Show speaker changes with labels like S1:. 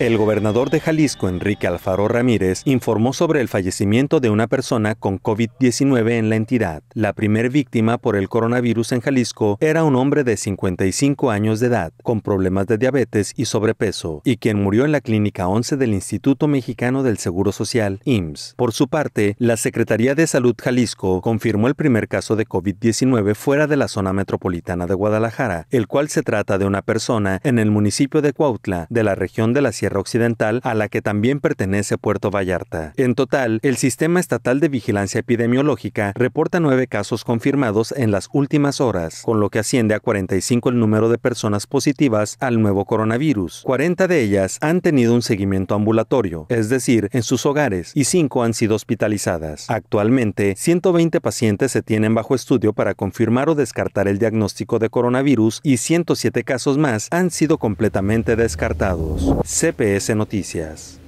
S1: El gobernador de Jalisco, Enrique Alfaro Ramírez, informó sobre el fallecimiento de una persona con COVID-19 en la entidad. La primer víctima por el coronavirus en Jalisco era un hombre de 55 años de edad, con problemas de diabetes y sobrepeso, y quien murió en la Clínica 11 del Instituto Mexicano del Seguro Social, IMSS. Por su parte, la Secretaría de Salud Jalisco confirmó el primer caso de COVID-19 fuera de la zona metropolitana de Guadalajara, el cual se trata de una persona en el municipio de Cuautla, de la región de la Occidental, a la que también pertenece Puerto Vallarta. En total, el Sistema Estatal de Vigilancia Epidemiológica reporta nueve casos confirmados en las últimas horas, con lo que asciende a 45 el número de personas positivas al nuevo coronavirus. 40 de ellas han tenido un seguimiento ambulatorio, es decir, en sus hogares, y 5 han sido hospitalizadas. Actualmente, 120 pacientes se tienen bajo estudio para confirmar o descartar el diagnóstico de coronavirus y 107 casos más han sido completamente descartados. PS Noticias.